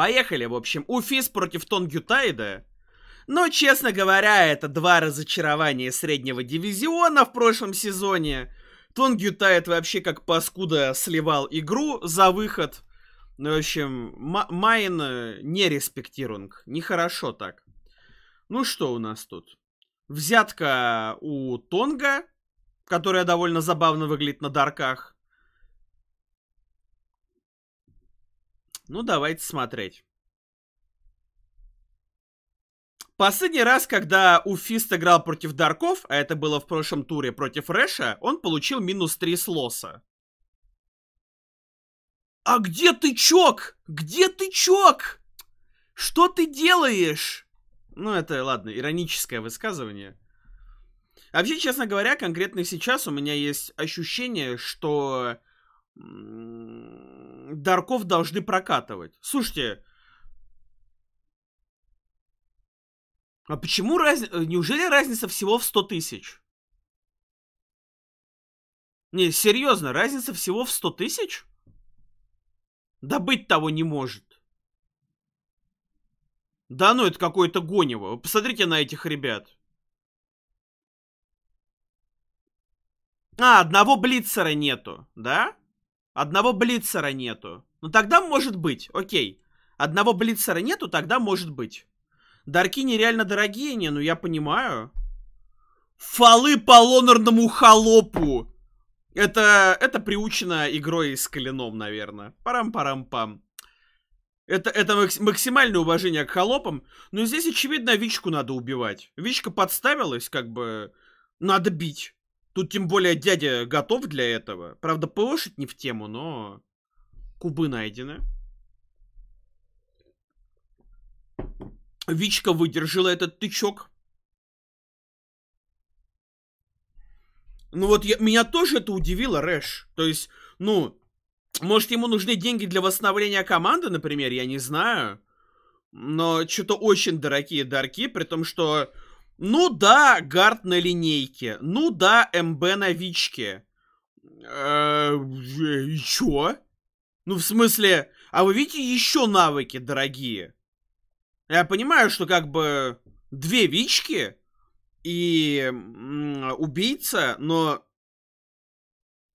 Поехали, в общем, Уфис против Тонгютайда. Но, честно говоря, это два разочарования среднего дивизиона в прошлом сезоне. Тонгютайд вообще как паскуда сливал игру за выход. Ну, в общем, Майн э, не респектирунг. Нехорошо так. Ну, что у нас тут? Взятка у Тонга, которая довольно забавно выглядит на дарках. Ну, давайте смотреть. Последний раз, когда Уфист играл против Дарков, а это было в прошлом туре против Рэша, он получил минус 3 слоса. А где ты, Чок? Где ты, Чок? Что ты делаешь? Ну, это, ладно, ироническое высказывание. А вообще, честно говоря, конкретно сейчас у меня есть ощущение, что дарков должны прокатывать. Слушайте, а почему разница? неужели разница всего в 100 тысяч? Не, серьезно, разница всего в 100 тысяч? Да того не может. Да ну, это какое-то гонево. Посмотрите на этих ребят. А, одного блицера нету, да? Одного блицера нету. Ну тогда может быть, окей. Одного блицера нету, тогда может быть. Дарки нереально дорогие, не, ну я понимаю. Фалы по лонорному холопу. Это, это приучено игрой с коленом, наверное. Парам-парам-пам. Это, это максимальное уважение к холопам. Но здесь, очевидно, Вичку надо убивать. Вичка подставилась, как бы... Надо бить. Тут тем более дядя готов для этого. Правда, ПОшить не в тему, но кубы найдены. Вичка выдержала этот тычок. Ну вот я, меня тоже это удивило, Рэш. То есть, ну, может ему нужны деньги для восстановления команды, например, я не знаю. Но что-то очень дорогие дарки, при том, что ну да, гард на линейке. Ну да, МБ новички. вичке. Э, э, ну в смысле, а вы видите еще навыки, дорогие? Я понимаю, что как бы две вички и убийца, но...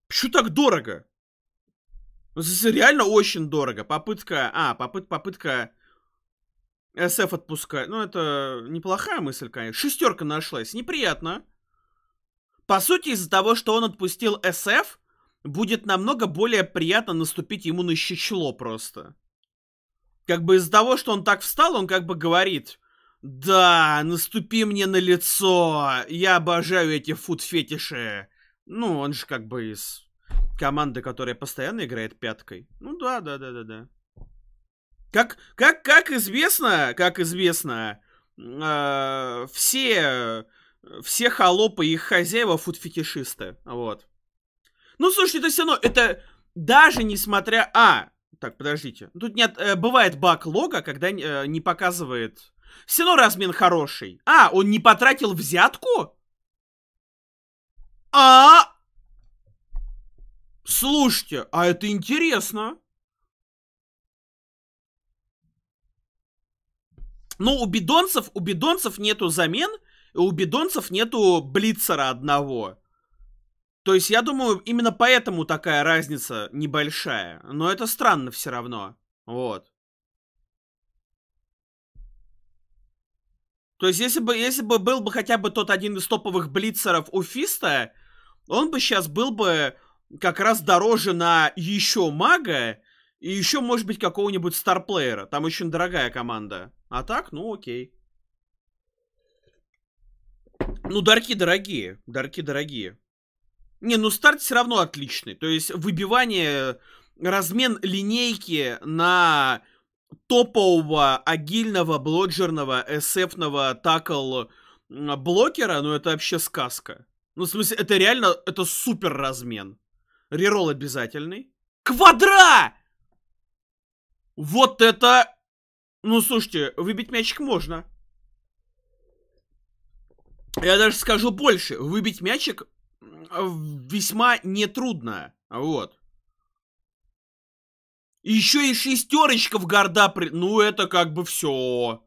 Почему так дорого? Реально очень дорого. Попытка... А, попыт, попытка СФ отпускать, Ну, это неплохая мысль, конечно. Шестерка нашлась. Неприятно. По сути, из-за того, что он отпустил СФ, будет намного более приятно наступить ему на щечло просто. Как бы из-за того, что он так встал, он как бы говорит... Да, наступи мне на лицо. Я обожаю эти фуд-фетиши. Ну, он же как бы из команды, которая постоянно играет пяткой. Ну да, да, да, да, да. Как, как, как известно, как известно, э, все, все холопы и их хозяева фуд-фетишисты, вот. Ну, слушайте, это все равно это даже несмотря... А, так, подождите. Тут нет, э, бывает баг лога, когда э, не показывает... Все равно размен хороший. А, он не потратил взятку? А, Слушайте, а это интересно. Ну, у Бидонцев у Бидонцев нету замен, и у Бидонцев нету блицера одного. То есть, я думаю, именно поэтому такая разница небольшая. Но это странно все равно. Вот. То есть, если бы, если бы был бы хотя бы тот один из топовых блицеров у Фиста, он бы сейчас был бы как раз дороже на еще мага и еще, может быть, какого-нибудь старплеера. Там очень дорогая команда. А так, ну окей. Ну, дарки дорогие, дарки дорогие. Не, ну старт все равно отличный. То есть выбивание, размен линейки на топового, агильного, блоджерного, эсэпного такл блокера, ну это вообще сказка. Ну, в смысле, это реально, это супер размен. Рерол обязательный. Квадра! Вот это ну, слушайте, выбить мячик можно. Я даже скажу больше. Выбить мячик весьма нетрудно. Вот. Еще и шестерочка в горда при... Ну, это как бы все.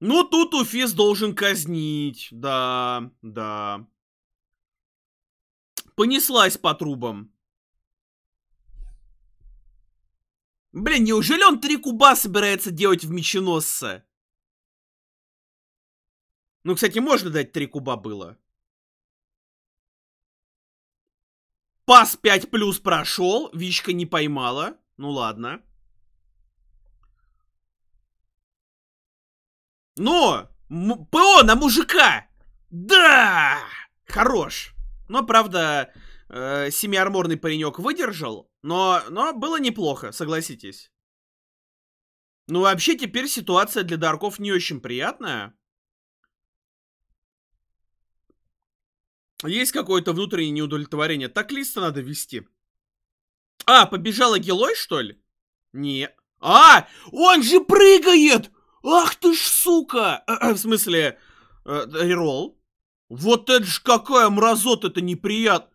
Ну, тут Уфис должен казнить. Да, да. Понеслась по трубам. Блин, неужели он три куба собирается делать в меченосца? Ну, кстати, можно дать три куба было. Пас 5 плюс прошел, Вичка не поймала. Ну ладно. Но! ПО на мужика! Да! Хорош! Но, правда, э, семиарморный паренек выдержал, но, но было неплохо, согласитесь. Ну вообще теперь ситуация для дарков не очень приятная. Есть какое-то внутреннее неудовлетворение. Так листа надо вести. А, побежала Гелой, что ли? Не. А, он же прыгает! Ах ты ж сука! В смысле, э, рерол. Вот это ж какая мразота, это неприятно.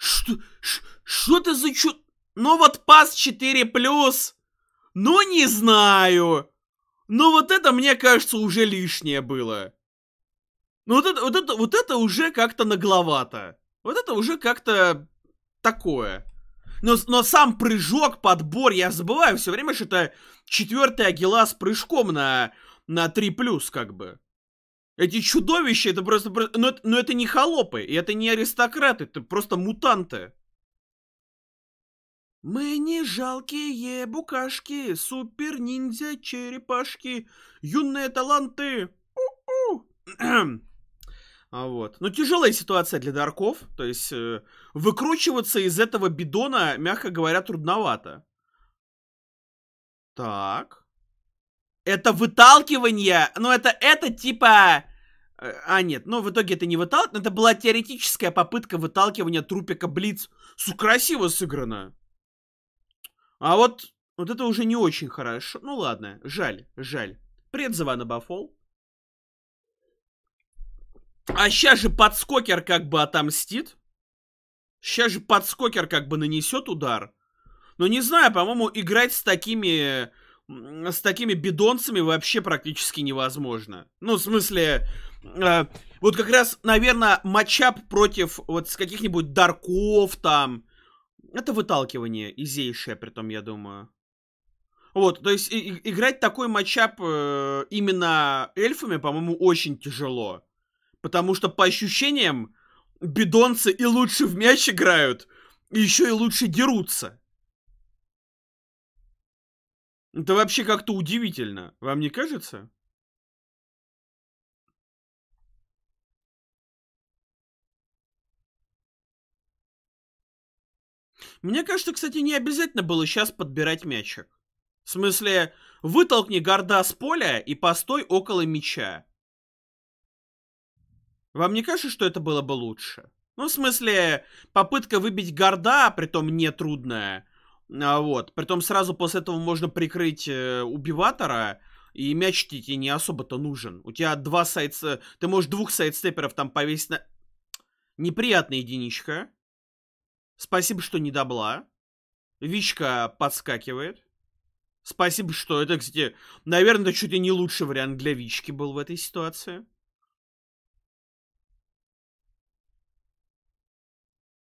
Что, ш, что ты за чу... Ну вот пас 4+, ну не знаю. Но ну, вот это, мне кажется, уже лишнее было. Ну вот это, вот это, вот это уже как-то нагловато. Вот это уже как-то такое. Но, но сам прыжок, подбор, я забываю все время, что это четвертый Агила с прыжком на, на 3+, как бы. Эти чудовища, это просто... Но, но ну, ну, это не холопы, и это не аристократы, это просто мутанты. «Мы не жалкие букашки, супер-ниндзя-черепашки, юные таланты!» У -у. А вот. но ну, тяжелая ситуация для дарков. То есть, э, выкручиваться из этого бидона, мягко говоря, трудновато. Так. Это выталкивание. Ну, это, это типа... Э, а, нет, ну, в итоге это не выталкивание. Это была теоретическая попытка выталкивания трупика Блиц. С красиво сыграно. А вот, вот это уже не очень хорошо. Ну ладно, жаль, жаль. Привет, Завана Бафол. А сейчас же подскокер как бы отомстит. Сейчас же подскокер как бы нанесет удар. Но не знаю, по-моему, играть с такими... С такими бедонцами вообще практически невозможно. Ну, в смысле... Э, вот как раз, наверное, матчап против вот с каких-нибудь Дарков там это выталкивание изейшее, том, я думаю. Вот, то есть и, и, играть такой матчап э, именно эльфами, по-моему, очень тяжело. Потому что, по ощущениям, бедонцы и лучше в мяч играют, и еще и лучше дерутся. Это вообще как-то удивительно, вам не кажется? Мне кажется, кстати, не обязательно было сейчас подбирать мячик. В смысле, вытолкни горда с поля и постой около мяча. Вам не кажется, что это было бы лучше? Ну, в смысле, попытка выбить горда, притом нетрудная. А, вот, притом сразу после этого можно прикрыть э, убиватора, и мяч тебе не особо-то нужен. У тебя два сайдс... Э, ты можешь двух сайдстеперов там повесить на... Неприятная единичка. Спасибо, что не добла. Вичка подскакивает. Спасибо, что это, кстати, наверное, это чуть ли не лучший вариант для Вички был в этой ситуации.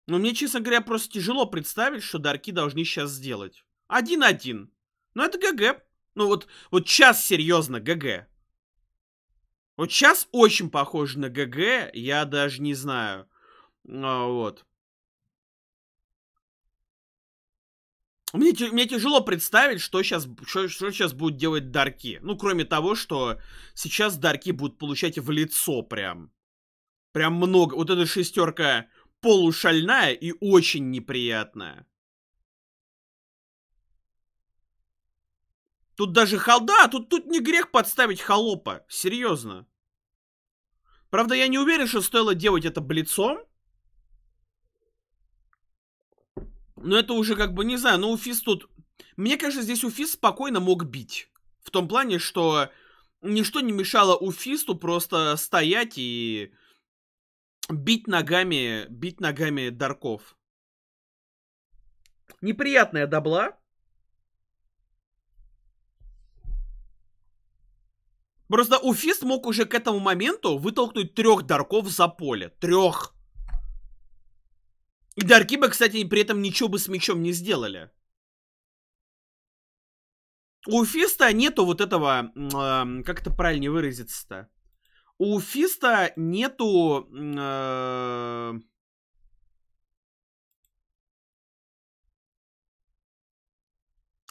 Но мне, честно говоря, просто тяжело представить, что дарки должны сейчас сделать. Один-один. Но ну, это ГГ. Ну вот, вот сейчас серьезно ГГ. Вот сейчас очень похоже на ГГ, я даже не знаю. А, вот. Мне, мне тяжело представить, что сейчас, что, что сейчас будут делать дарки. Ну, кроме того, что сейчас дарки будут получать в лицо прям. Прям много. Вот эта шестерка полушальная и очень неприятная. Тут даже халда, тут, тут не грех подставить холопа. Серьезно. Правда, я не уверен, что стоило делать это блицом. Но ну, это уже как бы, не знаю, но ну, Уфис тут... Мне кажется, здесь Уфис спокойно мог бить. В том плане, что ничто не мешало Уфисту просто стоять и бить ногами, бить ногами Дарков. Неприятная добла. Просто Уфист мог уже к этому моменту вытолкнуть трех Дарков за поле. Трех. И дарки бы, кстати, при этом ничего бы с мечом не сделали. У Фиста нету вот этого, э, как это правильнее выразиться-то? У Фиста нету... Э,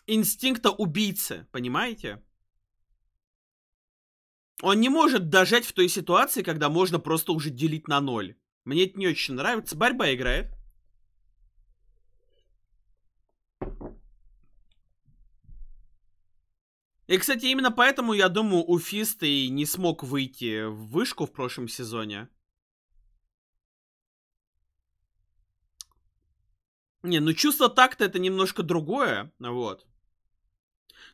инстинкта убийцы, понимаете? Он не может дожать в той ситуации, когда можно просто уже делить на ноль. Мне это не очень нравится. Борьба играет. И, кстати, именно поэтому, я думаю, у и не смог выйти в вышку в прошлом сезоне. Не, ну чувство так то это немножко другое, вот.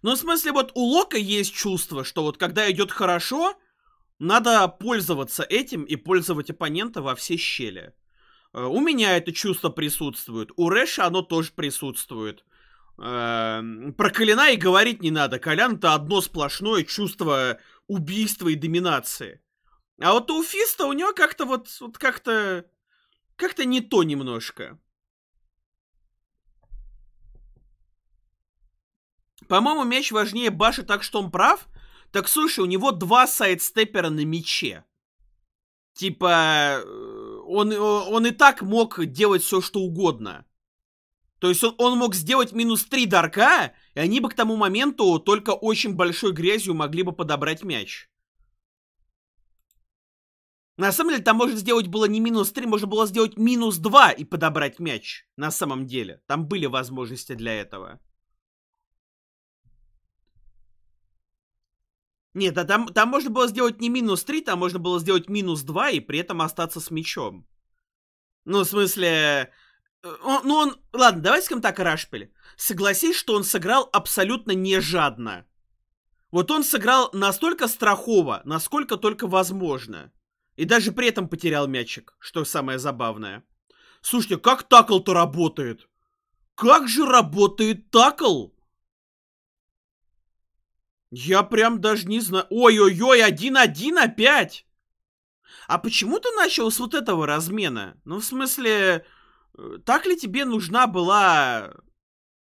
Но ну, в смысле, вот у Лока есть чувство, что вот когда идет хорошо, надо пользоваться этим и пользовать оппонента во все щели. Э, у меня это чувство присутствует, у Рэша оно тоже присутствует. Эм, про Коляна и говорить не надо. Колян-то одно сплошное чувство убийства и доминации. А вот у Фиста у него как-то вот, вот как-то... Как-то не то немножко. По-моему, мяч важнее Баши, так что он прав. Так слушай, у него два сайдстепера на мяче. Типа, э, он, он и так мог делать все, что угодно. То есть он, он мог сделать минус 3 дарка, и они бы к тому моменту только очень большой грязью могли бы подобрать мяч. На самом деле, там можно сделать было не минус 3, можно было сделать минус 2 и подобрать мяч. На самом деле, там были возможности для этого. Нет, а там, там можно было сделать не минус 3, там можно было сделать минус 2 и при этом остаться с мячом. Ну, в смысле, он, ну он, ладно, давайте скажем так, Рашпель. Согласись, что он сыграл абсолютно не жадно. Вот он сыграл настолько страхово, насколько только возможно. И даже при этом потерял мячик, что самое забавное. Слушайте, как такл-то работает? Как же работает такл? Я прям даже не знаю. Ой-ой-ой, один-один опять! А почему ты начал с вот этого размена? Ну, в смысле, Э, так ли тебе нужна была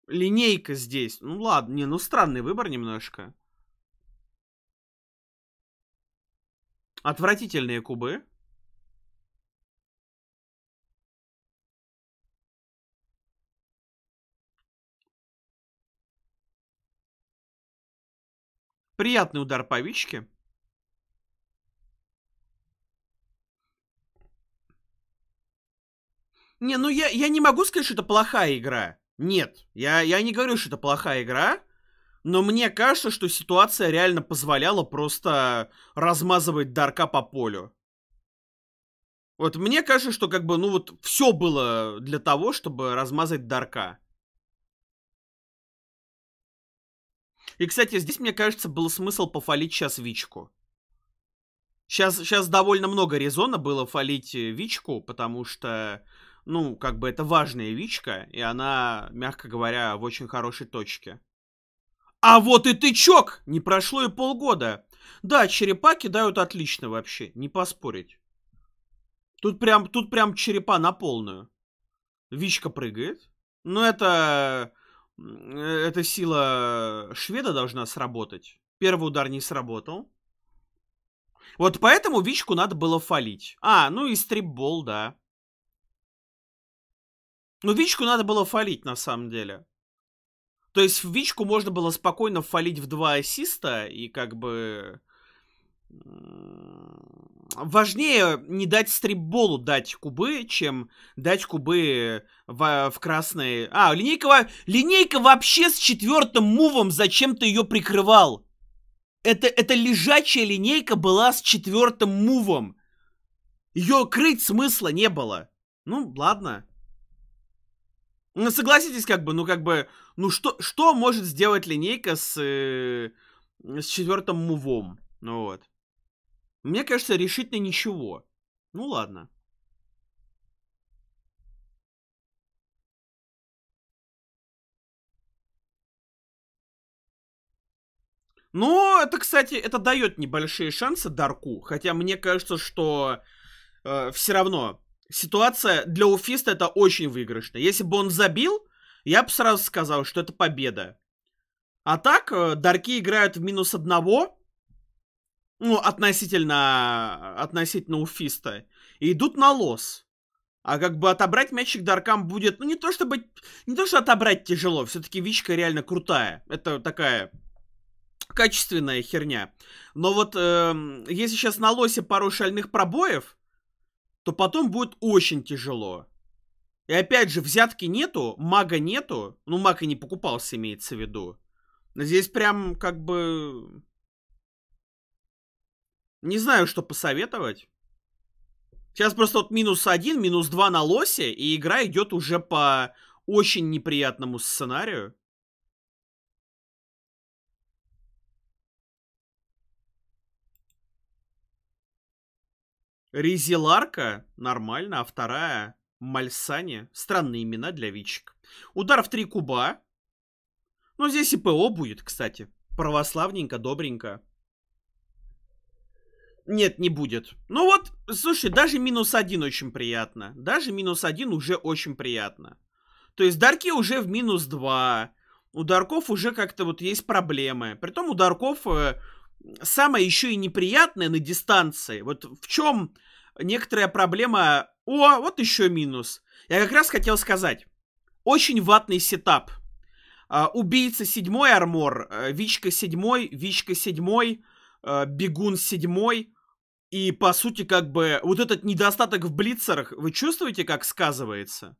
линейка здесь? Ну ладно, не, ну странный выбор немножко. Отвратительные кубы. Приятный удар по вичке. Не, ну я, я не могу сказать, что это плохая игра. Нет, я, я не говорю, что это плохая игра, но мне кажется, что ситуация реально позволяла просто размазывать Дарка по полю. Вот мне кажется, что как бы, ну вот, все было для того, чтобы размазать Дарка. И, кстати, здесь, мне кажется, был смысл пофалить сейчас Вичку. Сейчас, сейчас довольно много резона было фалить э, Вичку, потому что ну, как бы это важная вичка, и она, мягко говоря, в очень хорошей точке. А вот и тычок! Не прошло и полгода. Да, черепа кидают отлично вообще, не поспорить. Тут прям, тут прям черепа на полную. Вичка прыгает. Но ну, это... Э, эта сила шведа должна сработать. Первый удар не сработал. Вот поэтому Вичку надо было фалить. А, ну и стрипбол, да. Ну, Вичку надо было фалить, на самом деле. То есть Вичку можно было спокойно фалить в два ассиста и как бы... Важнее не дать стрипболу дать кубы, чем дать кубы в, в красной... А, линейка, линейка вообще с четвертым мувом зачем-то ее прикрывал. Это, это лежачая линейка была с четвертым мувом. Ее крыть смысла не было. Ну, ладно. Ну, согласитесь, как бы, ну, как бы, ну, что, что может сделать линейка с, э, с четвертым мувом? Ну, вот. Мне кажется, решительно ничего. Ну, ладно. Ну, это, кстати, это дает небольшие шансы Дарку. Хотя мне кажется, что э, все равно ситуация для Уфиста это очень выигрышная. Если бы он забил, я бы сразу сказал, что это победа. А так, э, Дарки играют в минус одного, ну, относительно, относительно Уфиста, и идут на лос. А как бы отобрать мячик Даркам будет, ну, не то чтобы, не то что отобрать тяжело, все-таки Вичка реально крутая. Это такая качественная херня. Но вот э, если сейчас на лосе пару шальных пробоев, то потом будет очень тяжело. И опять же, взятки нету, мага нету. Ну, маг и не покупался, имеется в виду. Но здесь прям как бы... Не знаю, что посоветовать. Сейчас просто вот минус один, минус два на лосе, и игра идет уже по очень неприятному сценарию. Резиларка нормально, а вторая Мальсани. Странные имена для вичек. Удар в три куба. Ну, здесь и ПО будет, кстати. Православненько, добренько. Нет, не будет. Ну вот, слушай, даже минус один очень приятно. Даже минус один уже очень приятно. То есть дарки уже в минус два. У дарков уже как-то вот есть проблемы. Притом у дарков э, самое еще и неприятное на дистанции, вот в чем некоторая проблема... О, вот еще минус. Я как раз хотел сказать. Очень ватный сетап. Uh, убийца седьмой, армор, uh, Вичка седьмой, Вичка седьмой, uh, Бегун седьмой. И, по сути, как бы, вот этот недостаток в блицерах, вы чувствуете, как сказывается?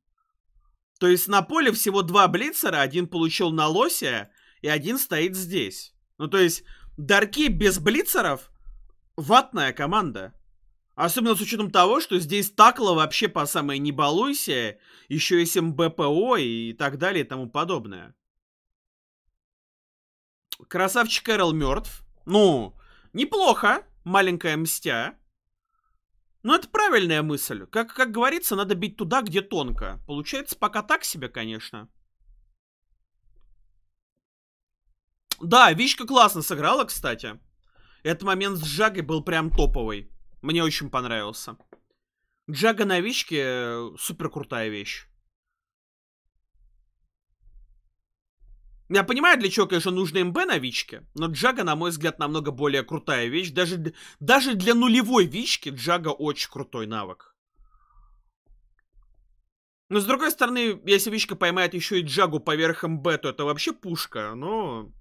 То есть на поле всего два блицера, один получил на лосе, и один стоит здесь. Ну, то есть, Дарки без блицеров – ватная команда. Особенно с учетом того, что здесь такло вообще по самой не балуйся, еще и МБПО и так далее и тому подобное. Красавчик Эрл мертв. Ну, неплохо, маленькая мстя. Но это правильная мысль. Как, как говорится, надо бить туда, где тонко. Получается пока так себе, конечно. Да, Вичка классно сыграла, кстати. Этот момент с Джагой был прям топовый. Мне очень понравился. Джага на Вичке супер крутая вещь. Я понимаю, для чего, конечно, нужно МБ на Вичке, но Джага, на мой взгляд, намного более крутая вещь. Даже, даже для нулевой Вички Джага очень крутой навык. Но, с другой стороны, если Вичка поймает еще и Джагу поверх МБ, то это вообще пушка, но...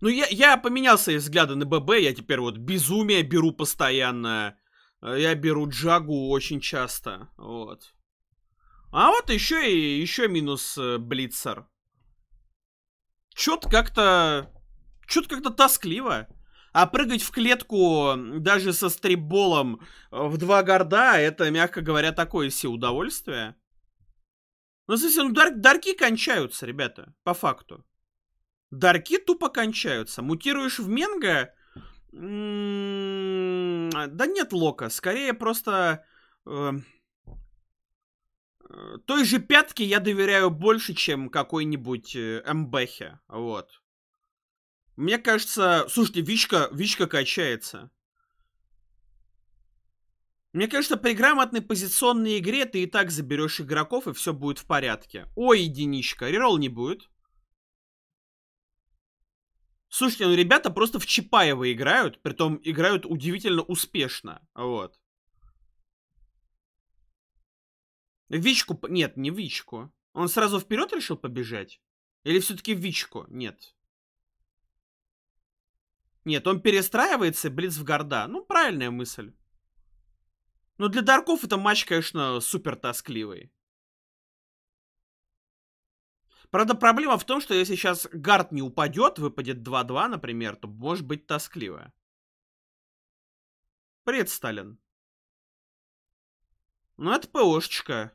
Ну, я, я поменял свои взгляды на ББ, я теперь вот безумие беру постоянно. Э, я беру Джагу очень часто, вот. А вот еще и еще минус э, Блицер. Чё-то как-то... Чё-то как-то тоскливо. А прыгать в клетку даже со стрипболом э, в два горда, это, мягко говоря, такое все удовольствие. Ну, совсем, ну, дар дарки кончаются, ребята, по факту. Дарки тупо кончаются. Мутируешь в Менга? М-м-м, да нет, Лока. Скорее просто... Эм, э, той же пятки я доверяю больше, чем какой-нибудь э, Эмбехе. Вот. Мне кажется... Слушайте, Вичка, Вичка качается. Мне кажется, при грамотной позиционной игре ты и так заберешь игроков, и все будет в порядке. Ой, единичка. Рерол не будет. Слушайте, ну ребята просто в Чапаева играют, притом играют удивительно успешно. Вот. Вичку... Нет, не Вичку. Он сразу вперед решил побежать? Или все-таки Вичку? Нет. Нет, он перестраивается, блиц в горда. Ну, правильная мысль. Но ну, для дарков это матч, конечно, супер тоскливый. Правда, проблема в том, что если сейчас гард не упадет, выпадет 2-2, например, то может быть тоскливо. Привет, Сталин. Ну, это ПОшечка.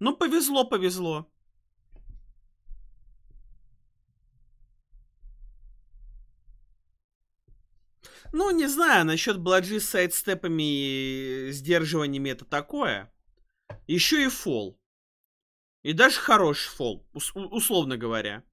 Ну, повезло, повезло. Ну, не знаю, насчет бладжи с сайдстепами и сдерживаниями это такое. Еще и фол. И даже хороший фол, условно говоря.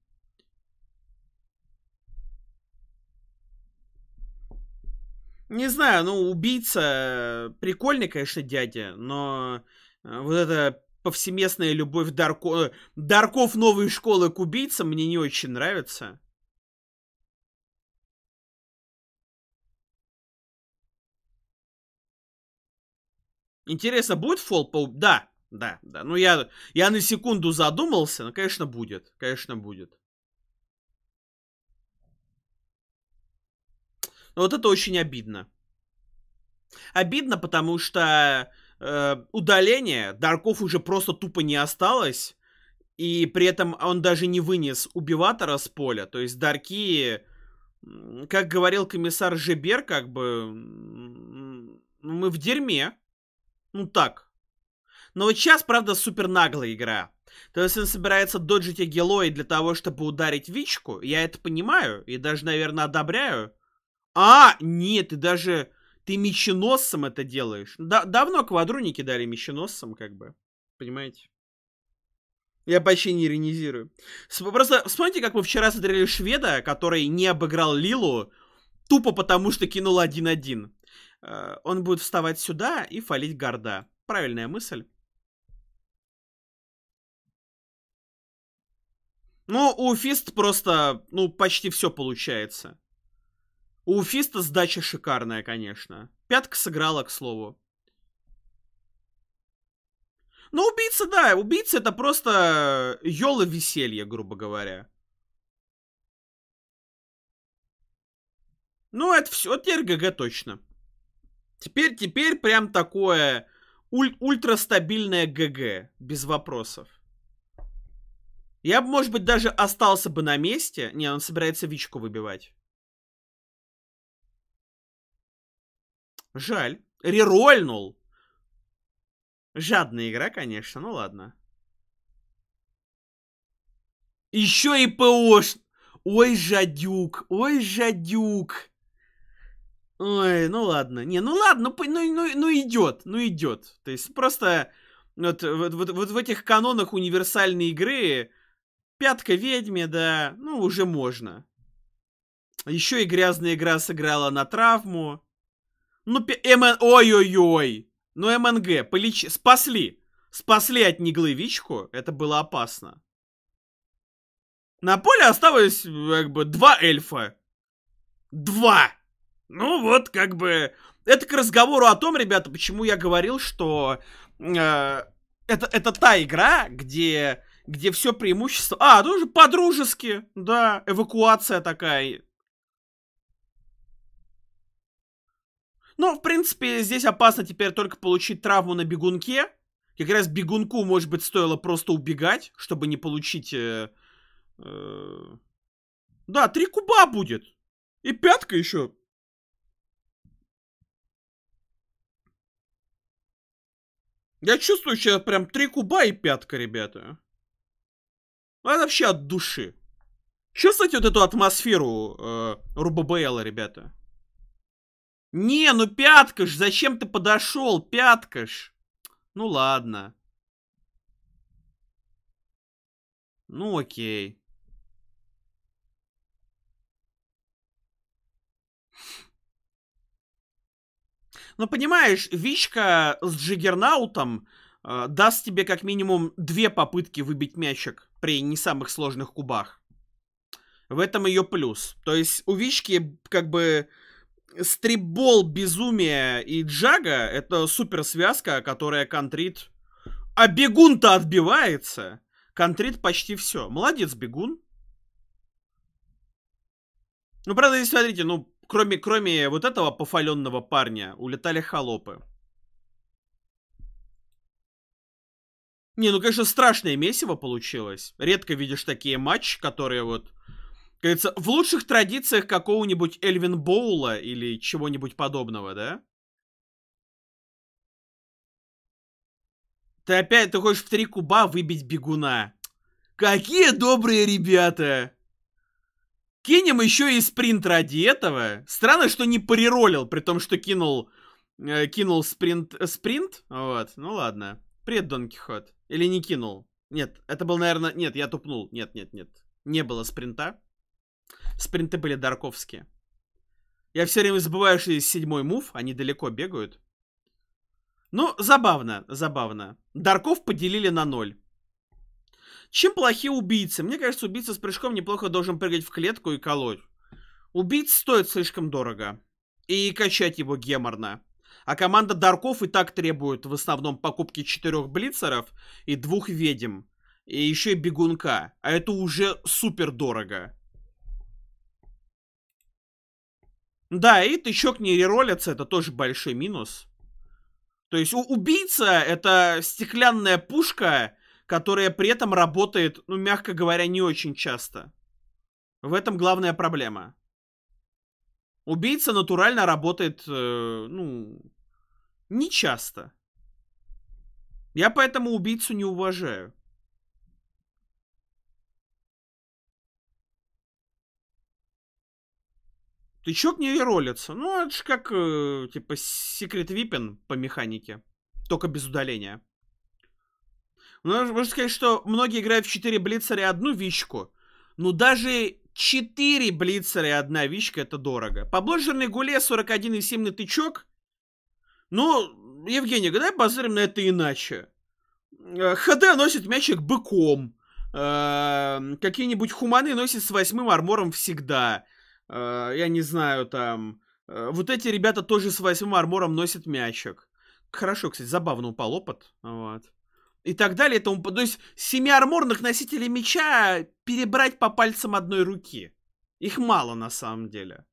Не знаю, ну, убийца, прикольный, конечно, дядя, но э, вот эта повсеместная любовь Дарко... Э, Дарков новой школы к убийцам мне не очень нравится. Интересно, будет фол по... Да, да, да. Ну, я, я на секунду задумался. но, конечно, будет. Конечно, будет. Но вот это очень обидно. Обидно, потому что э, удаление Дарков уже просто тупо не осталось. И при этом он даже не вынес убиватора с поля. То есть Дарки, как говорил комиссар Жебер, как бы мы в дерьме. Ну так. Но вот сейчас, правда, супер наглая игра. То есть он собирается доджить Агилои для того, чтобы ударить Вичку. Я это понимаю и даже, наверное, одобряю. А, нет, ты даже... Ты меченосцем это делаешь. Да давно квадруники не кидали как бы. Понимаете? Я почти не иронизирую. Просто вспомните, как мы вчера смотрели шведа, который не обыграл Лилу, тупо потому что кинул 1-1. Э, он будет вставать сюда и фалить горда. Правильная мысль. Ну, у Фист просто, ну, почти все получается. У Фиста сдача шикарная, конечно. Пятка сыграла, к слову. Ну, убийца, да, убийца это просто ёло веселье, грубо говоря. Ну, это все, это РГГ точно. Теперь, теперь прям такое уль- ультрастабильное ГГ, без вопросов. Я бы, может быть, даже остался бы на месте. Не, он собирается Вичку выбивать. Жаль. Рерольнул. Жадная игра, конечно, ну ладно. Еще и ПОш. Ой, жадюк, ой, жадюк. Ой, ну ладно. Не, ну ладно, ну, ну, ну, идет, ну идет. То есть просто вот, вот, вот, вот в этих канонах универсальной игры пятка ведьме, да, ну уже можно. Еще и грязная игра сыграла на травму. Ну, МН... Ой-ой-ой. Ну, МНГ, полеч... спасли. Спасли от Неглы Это было опасно. На поле осталось, э, как бы, два эльфа. Два! Ну вот, как бы... Это к разговору о том, ребята, почему я говорил, что э, это, это та игра, где, где все преимущество... А, тоже по-дружески, да, эвакуация такая. Ну, в принципе, здесь опасно теперь только получить травму на бегунке. Как раз бегунку, может быть, стоило просто убегать, чтобы не получить... Э, э... Да, три куба будет. И пятка еще Я чувствую что прям три куба и пятка, ребята. А это вообще от души. Чувствуете вот эту атмосферу э, Рубабейла, ребята? Не, ну пятка ж, зачем ты подошел, пятка ж. Ну ладно. Ну окей. Ну, понимаешь, Вичка с Джиггернаутом э, даст тебе как минимум две попытки выбить мячик при не самых сложных кубах. В этом ее плюс. То есть у Вички как бы стрипбол безумия и джага это супер связка, которая контрит. А бегун-то отбивается. Контрит почти все. Молодец, бегун. Ну, правда, здесь смотрите, ну, кроме, кроме вот этого пофаленного парня, улетали холопы. Не, ну, конечно, страшное месиво получилось. Редко видишь такие матчи, которые вот... Как в лучших традициях какого-нибудь Эльвин Боула или чего-нибудь подобного, да? Ты опять, ты хочешь в три куба выбить бегуна. Какие добрые ребята! Кинем еще и спринт ради этого. Странно, что не приролил, при том, что кинул, э, кинул спринт, э, спринт. Вот, ну ладно. Привет, Дон Кихот. Или не кинул? Нет, это был, наверное... Нет, я тупнул. Нет, нет, нет. Не было спринта. Спринты были дарковские. Я все время забываю, что есть седьмой мув. Они далеко бегают. Ну, забавно, забавно. Дарков поделили на ноль. Чем плохие убийцы? Мне кажется, убийца с прыжком неплохо должен прыгать в клетку и колоть. Убийц стоит слишком дорого. И качать его геморно. А команда Дарков и так требует в основном покупки четырех блицеров и двух ведьм. И еще и бегунка. А это уже супер дорого. Да, и тычок не реролится, это тоже большой минус. То есть у убийца это стеклянная пушка которая при этом работает, ну, мягко говоря, не очень часто. В этом главная проблема. Убийца натурально работает, э, ну, не часто. Я поэтому убийцу не уважаю. Ты чё к ней ролится? Ну, это же как, э, типа, секрет випен по механике. Только без удаления. Ну, можно сказать, что многие играют в 4 блицера и одну вичку. Но ну, даже 4 блицера и одна вичка это дорого. По блоджерной гуле 41,7 на тычок. Ну, Евгений, давай позырим на это иначе. Э, ХД носит мячик быком. Э, какие-нибудь хуманы носят с восьмым армором всегда. Э, я не знаю, там... Вот эти ребята тоже с восьмым армором носят мячик. Хорошо, кстати, забавно упал опыт. Вот и так далее. Тому, то есть семи арморных носителей меча перебрать по пальцам одной руки. Их мало на самом деле.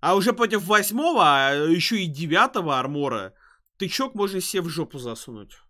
А уже против восьмого, а еще и девятого армора, тычок можно себе в жопу засунуть.